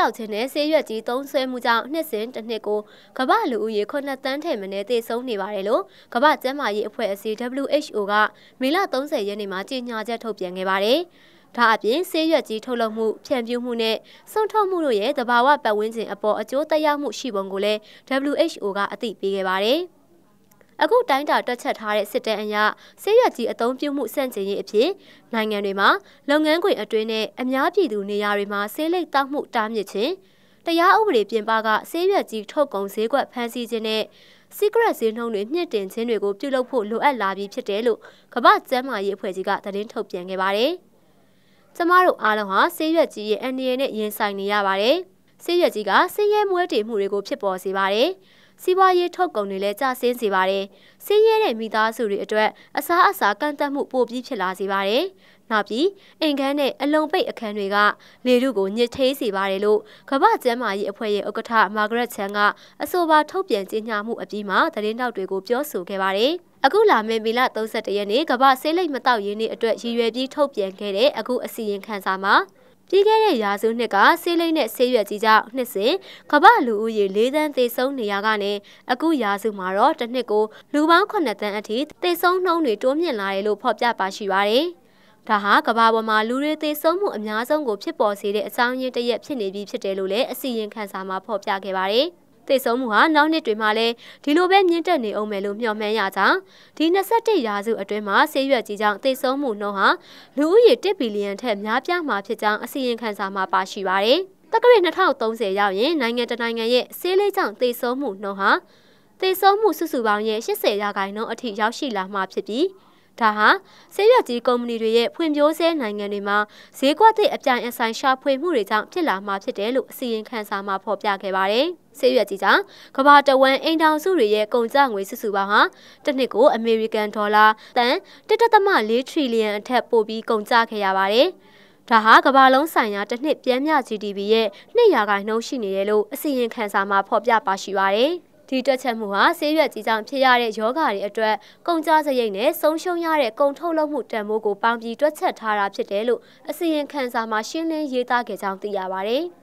တောက်ခြင်းနဲ့ဆေးရွက်ကြီးသုံးဆွဲမှုကြောင့်နှစ်စဉ်တစ်နှစ်ကိုကမ္ဘာလူဦးရေ9တန်းထက်မနည်းသေဆုံးနေပါတယ်လို့ကမ္ဘာကျန်းမာရေးအဖွဲ့အစည်း WHO ကမေလ30ရက်နေ့မှာကြေညာချက်ထုတ်ပြန်ခဲ့ပါတယ်။ဒါအပြင်ဆေးရွက်ကြီးထုတ်လုပ်မှုဖြန့်ဖြူးမှုနဲ့စွန့်ထုတ်မှုတို့ရဲ့သဘာဝပတ်ဝန်းကျင်အပေါ်အကျိုးသက်ရောက်မှုရှိပုံကိုလည်း WHO ကအသိပေးခဲ့ပါတယ်။အခုတိုင်းတာတွက်ချက်ထားတဲ့စစ်တမ်းအရဆေးရွက်ကြီးအသုံးပြုမှုစန့်ကျင်ရေးအဖြစ်နိုင်ငံတွေမှာလုပ်ငန်းခွင်အတွင်းနဲ့အများပြည်သူနေရာတွေမှာဆေးလိပ်တောက်မှုတားမြစ်ခြင်းတရားဥပဒေပြင်ပကဆေးရွက်ကြီး ထုတ်ကုန်ဈေးကွက်ဖန်ဆီးခြင်းနဲ့ secret ဈေးနှုန်းတွေမြင့်တင်ခြင်းတွေကိုပြုလုပ်ဖို့လိုအပ်လာပြီးဖြစ်တယ်လို့ကမ္ဘာ့ကျန်းမာရေးအဖွဲ့ကြီးကသတင်းထုတ်ပြန်ခဲ့ပါတယ်။ကျမတို့အားလုံးဟာဆေးရွက်ကြီးရဲ့အန္တရာယ်နဲ့ရင်ဆိုင်နေရပါတယ်။ဆေးရွက်ကြီးကဆင်းရဲမွဲတေမှုတွေကိုဖြစ်ပေါ်စေပါတယ်။စီးပွားရေးထုတ်ကုန်တွေလည်းကျဆင်းစေပါတယ်။ဆင်းရဲတဲ့မိသားစုတွေအတွက်အစားအစာကန့်သတ်မှုပိုပြီးဖြစ်လာစေပါတယ်။နောက်ပြီးအိမ်ခန်းနဲ့အလုံပိတ်အခန်းတွေက လေထုကိုညစ်ထေးစေပါတယ်လို့ကမ္ဘာ့ကျန်းမာရေးအဖွဲ့ရဲ့ဥက္ကဋ္ဌမာဂရက်ချန်ကအဆိုပါထုတ်ပြန်ကြေညာမှုအပြီးမှာသတင်းတောက်တွေကိုပြောဆိုခဲ့ပါတယ်။အခုလာမယ့်မေလ31ရက်နေ့ကမ္ဘာဆေးလိပ်မတောက်ရင်းနေ့အတွက်ရည်ရွယ်ပြီးထုတ်ပြန်ခဲ့တဲ့အခုအစီရင်ခံစာမှာပြီးခဲ့တဲ့ရာစုနှစ်ကဆေးလိပ်နဲ့ဆေးရွက်ကြီးကြောင့်နှစ်စဉ်ကမ္ဘာလူဦးရေ၄သန်းသေဆုံးနေရကနေအခုရာစုမှာတော့တစ်နှစ်ကိုလူပေါင်း9သန်းအထိသေဆုံးနှုန်းတွေတိုးမြင့်လာတယ်လို့ဖော်ပြပါရှိပါတယ်။ဒါဟာကမ္ဘာပေါ်မှာလူတွေသေဆုံးမှုအများဆုံးကိုဖြစ်ပေါ်စေတဲ့အကြောင်းရင်းတစ်ရက်ဖြစ်နေပြီဖြစ်တယ်လို့လည်းအစီရင်ခံစာမှာဖော်ပြခဲ့ပါတယ်။သေဆုံးမှုဟာနောက်နှစ်တွေမှာလည်းဒီလိုပဲမြင့်တက်နေအောင်မယ်လို့မျှော်မှန်းရကြောင်းဒီ27ရာစုအတွင်းမှာဆေးရွက်ကြီးကြောင့်သေဆုံးမှုနှုန်းဟာလူဦးရေ1ဘီလီယံထက်များပြားမှာဖြစ်ကြောင်းအစီရင်ခံစာမှာပါရှိပါတယ်။တက္ကရာ2030ရောက်ရင်နိုင်ငံတကာနိုင်ငံရဲ့ဆေးလေးကြောင့်သေဆုံးမှုနှုန်းဟာသေဆုံးမှုစုစုပေါင်းရဲ့80ရာခိုင်နှုန်းအထိရောက်ရှိလာမှာဖြစ်ပြီးဒါဟာဆေးရွက်ကြီးကုမ္ပဏီတွေရဲ့ဖွံ့ဖြိုးဆဲနိုင်ငံတွေမှာဈေးကွက်သစ်အပြိုင်အဆိုင်ရှာဖွေမှုတွေကြောင့်ဖြစ်လာမှာဖြစ်တယ်လို့အစီရင်ခံစာမှာဖော်ပြခဲ့ပါတယ်။ဆေးရွက်ကြီးကြောင့်ကမ္ဘာတဝန်းအိမ်တောင်စုတွေရဲ့ကုန်ကျငွေစုစုပေါင်းဟာတစ်နှစ်ကိုအမေရိကန်ဒေါ်လာတန်1.4ထရီလီယံအထက်ပိုပြီးကုန်ကျခဲ့ရပါတယ်။ဒါဟာကမ္ဘာလုံးဆိုင်ရာတစ်နှစ်ပြင်းမြ GDP ရဲ့2%နှုန်းရှိနေတယ်လို့အစီရင်ခံစာမှာဖော်ပြပါရှိပါတယ်။ဒီတွက်ချက်မှုဟာဆေးရွက်ကြီးကြောင့်ဖြစ်ရတဲ့ရောဂါတွေအတွက် ကုန်ကျစရိတ်နဲ့ဆုံးရှုံးရတဲ့ကုန်ထုတ်လုပ်မှုတန်ဖိုးကိုပေါင်းပြီးတွက်ချက်ထားတာဖြစ်တယ်လို့အစီရင်ခံစာမှာရှင်းလင်းရေးသားခဲ့ကြောင်းသိရပါဗျ။